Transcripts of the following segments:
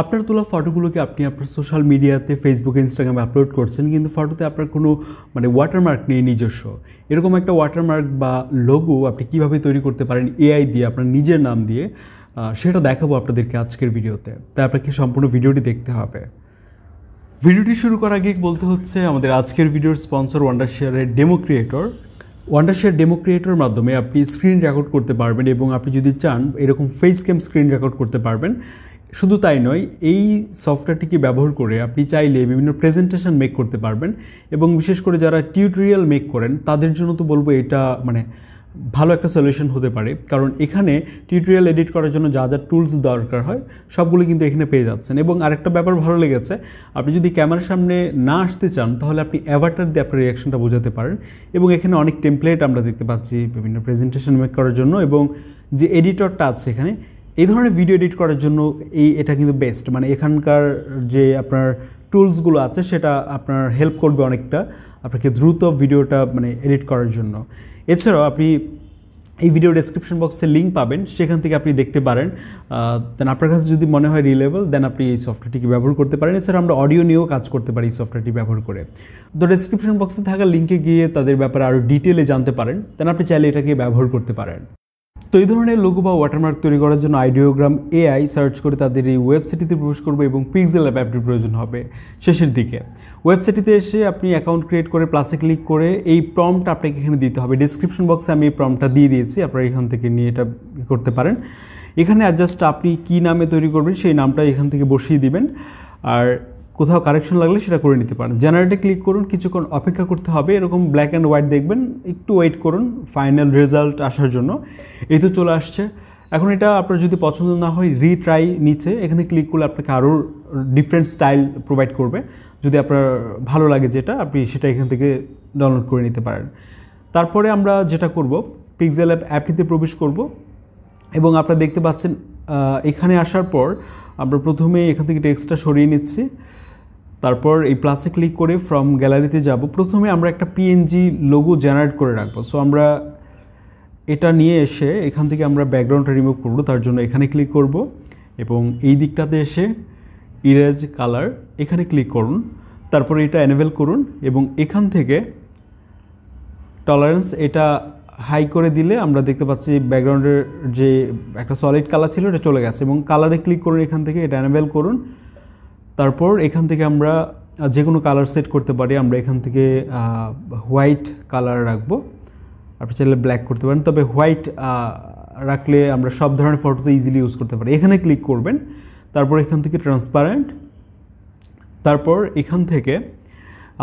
আপনার তোলা ফটোগুলোকে আপনি আপনার সোশ্যাল মিডিয়াতে ফেসবুক ইনস্টাগ্রামে আপলোড করছেন কিন্তু ফটোতে আপনার কোনো মানে ওয়াটারমার্ক নেই নিজস্ব এরকম একটা ওয়াটারমার্ক বা লোগো আপনি কিভাবে তৈরি করতে পারেন এআই দিয়ে আপনার নিজের নাম দিয়ে সেটা দেখাবো আপনাদেরকে আজকের ভিডিওতে তাই আপনাকে সম্পূর্ণ ভিডিওটি দেখতে হবে ভিডিওটি শুরু করার আগে বলতে হচ্ছে আমাদের আজকের ভিডিওর স্পন্সর ওয়ান্ডার শেয়ারের ডেমো ক্রিয়েটর ওয়ান্ডারশেয়ার ডেমো ক্রিয়েটরের মাধ্যমে আপনি স্ক্রিন রেকর্ড করতে পারবেন এবং আপনি যদি চান এরকম ফেস ক্যাম স্ক্রিন রেকর্ড করতে পারবেন শুধু তাই নয় এই সফটওয়্যারটিকে ব্যবহার করে আপনি চাইলে বিভিন্ন প্রেজেন্টেশন মেক করতে পারবেন এবং বিশেষ করে যারা টিউটোরিয়াল মেক করেন তাদের জন্য তো বলবো এটা মানে ভালো একটা সলিউশন হতে পারে কারণ এখানে টিউটোরিয়াল এডিট করার জন্য যা যা টুলস দরকার হয় সবগুলো কিন্তু এখানে পেয়ে যাচ্ছেন এবং আরেকটা ব্যাপার ভালো লেগেছে আপনি যদি ক্যামেরার সামনে না আসতে চান তাহলে আপনি অ্যাভার্টার দিয়ে আপনার রিয়াকশনটা বোঝাতে পারেন এবং এখানে অনেক টেমপ্লেট আমরা দেখতে পাচ্ছি বিভিন্ন প্রেজেন্টেশন মেক করার জন্য এবং যে এডিটরটা আছে এখানে এই ধরনের ভিডিও এডিট করার জন্য এই এটা কিন্তু বেস্ট মানে এখানকার যে আপনার টুলসগুলো আছে সেটা আপনার হেল্প করবে অনেকটা আপনাকে দ্রুত ভিডিওটা মানে এডিট করার জন্য এছাড়াও আপনি এই ভিডিও ডেসক্রিপশন বক্সে লিঙ্ক পাবেন সেখান থেকে আপনি দেখতে পারেন দেন আপনার কাছে যদি মনে হয় রিলেবল দেন আপনি এই সফটওয়্যারটিকে ব্যবহার করতে পারেন এছাড়া আমরা অডিও নিয়েও কাজ করতে পারি এই সফটওয়্যারটি ব্যবহার করে তো ডেসক্রিপশন বক্সে থাকা লিঙ্কে গিয়ে তাদের ব্যাপারে আরও ডিটেলে জানতে পারেন দেন আপনি চাইলে এটাকে ব্যবহার করতে পারেন তো এই ধরনের লোগো বা ওয়াটারমার্ক তৈরি করার জন্য আইডিওগ্রাম এআই সার্চ করে তাদের এই ওয়েবসাইটটিতে প্রবেশ করবে এবং পিক্সেল অ্যাপ অ্যাপটির প্রয়োজন হবে শেষের দিকে ওয়েবসাইটটিতে এসে আপনি অ্যাকাউন্ট ক্রিয়েট করে প্লাসে ক্লিক করে এই প্রমটা আপনাকে এখানে দিতে হবে ডিসক্রিপশন বক্সে আমি এই প্রমটা দিয়ে দিয়েছি আপনারা এখান থেকে নিয়ে এটা করতে পারেন এখানে জাস্ট আপনি কি নামে তৈরি করবেন সেই নামটা এখান থেকে বসিয়ে দিবেন আর কোথাও কারেকশন লাগলে সেটা করে নিতে পারেন জেনারেটে ক্লিক করুন কিছুক্ষণ অপেক্ষা করতে হবে এরকম ব্ল্যাক অ্যান্ড হোয়াইট দেখবেন একটু ওয়েট করুন ফাইনাল রেজাল্ট আসার জন্য এই তো চলে আসছে এখন এটা আপনার যদি পছন্দ না হয় রিট্রাই নিচে এখানে ক্লিক করলে আপনাকে আরও ডিফারেন্ট স্টাইল প্রোভাইড করবে যদি আপনার ভালো লাগে যেটা আপনি সেটা এখান থেকে ডাউনলোড করে নিতে পারেন তারপরে আমরা যেটা করব পিকজেল অ্যাপ অ্যাপটিতে প্রবেশ করব এবং আপনারা দেখতে পাচ্ছেন এখানে আসার পর আমরা প্রথমে এখান থেকে টেক্সটটা সরিয়ে নিচ্ছি তারপর এই প্লাসে ক্লিক করে ফ্রম গ্যালারিতে যাব প্রথমে আমরা একটা পিএনজি লোগো জেনারেট করে রাখবো সো আমরা এটা নিয়ে এসে এখান থেকে আমরা ব্যাকগ্রাউন্ডটা রিমুভ করব তার জন্য এখানে ক্লিক করব এবং এই দিকটাতে এসে ইরেজ কালার এখানে ক্লিক করুন তারপরে এটা এনেবেল করুন এবং এখান থেকে টলারেন্স এটা হাই করে দিলে আমরা দেখতে পাচ্ছি ব্যাকগ্রাউন্ডের যে একটা সলিড কালার ছিল এটা চলে গেছে এবং কালারে ক্লিক করুন এখান থেকে এটা এনেবেল করুন তারপর এখান থেকে আমরা যে কোনো কালার সেট করতে পারি আমরা এখান থেকে হোয়াইট কালার রাখবো আপনি চাইলে ব্ল্যাক করতে পারেন তবে হোয়াইট রাখলে আমরা সব ধরনের ফটোতে ইজিলি ইউজ করতে পারি এখানে ক্লিক করবেন তারপর এখান থেকে ট্রান্সপারেন্ট তারপর এখান থেকে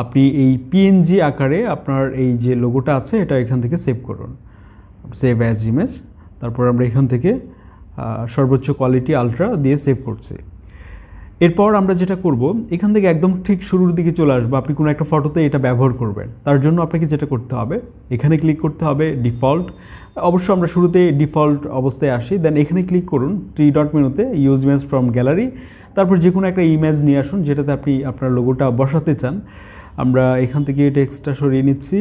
আপনি এই পিএনজি আকারে আপনার এই যে লোগোটা আছে এটা এখান থেকে সেভ করুন সেভ অ্যাজ ইমেজ তারপর আমরা এখান থেকে সর্বোচ্চ কোয়ালিটি আলট্রা দিয়ে সেভ করছি এরপর আমরা যেটা করব এখান থেকে একদম ঠিক শুরুর দিকে চলে আসবো আপনি কোনো একটা ফটোতে এটা ব্যবহার করবেন তার জন্য আপনাকে যেটা করতে হবে এখানে ক্লিক করতে হবে ডিফল্ট অবশ্য আমরা শুরুতে ডিফল্ট অবস্থায় আসি দেন এখানে ক্লিক করুন থ্রি ডট মেনুতে ইউজ ইমেজ ফ্রম গ্যালারি তারপর যে কোনো একটা ইমেজ নিয়ে আসুন যেটাতে আপনি আপনার লোগোটা বসাতে চান আমরা এখান থেকে টেক্সটটা সরিয়ে নিচ্ছি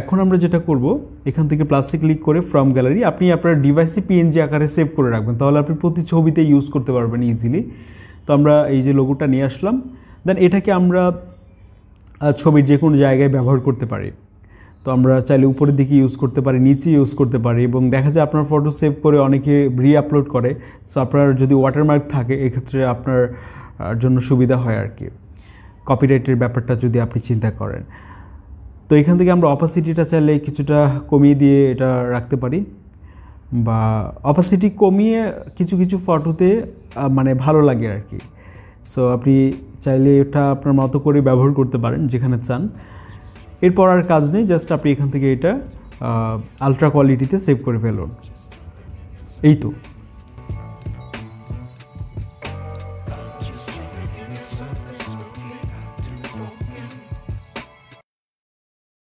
এখন আমরা যেটা করব এখান থেকে প্লাসে ক্লিক করে ফ্রম গ্যালারি আপনি আপনার ডিভাইসে পিএনজি আকারে সেভ করে রাখবেন তাহলে আপনি প্রতি ছবিতে ইউজ করতে পারবেন ইজিলি তো আমরা এই যে লোগোটা নিয়ে আসলাম দেন এটাকে আমরা ছবির যে কোনো জায়গায় ব্যবহার করতে পারি তো আমরা চাইলে উপরের দিকে ইউজ করতে পারি নিচে ইউজ করতে পারি এবং দেখা যায় আপনার ফটো সেভ করে অনেকে রি আপলোড করে সো আপনার যদি ওয়াটারমার্ক থাকে এক্ষেত্রে আপনার জন্য সুবিধা হয় আর কি কপিরাইটের ব্যাপারটা যদি আপনি চিন্তা করেন তো এখান থেকে আমরা অপাসিটিটা চাইলে কিছুটা কমিয়ে দিয়ে এটা রাখতে পারি বা অপাসিটি কমিয়ে কিছু কিছু ফটোতে মানে ভালো লাগে আর কি সো আপনি চাইলে এটা আপনার মতো করে ব্যবহার করতে পারেন যেখানে চান এরপর আর কাজ নেই জাস্ট আপনি এখান থেকে এটা আলট্রা কোয়ালিটিতে সেভ করে ফেলুন এই তো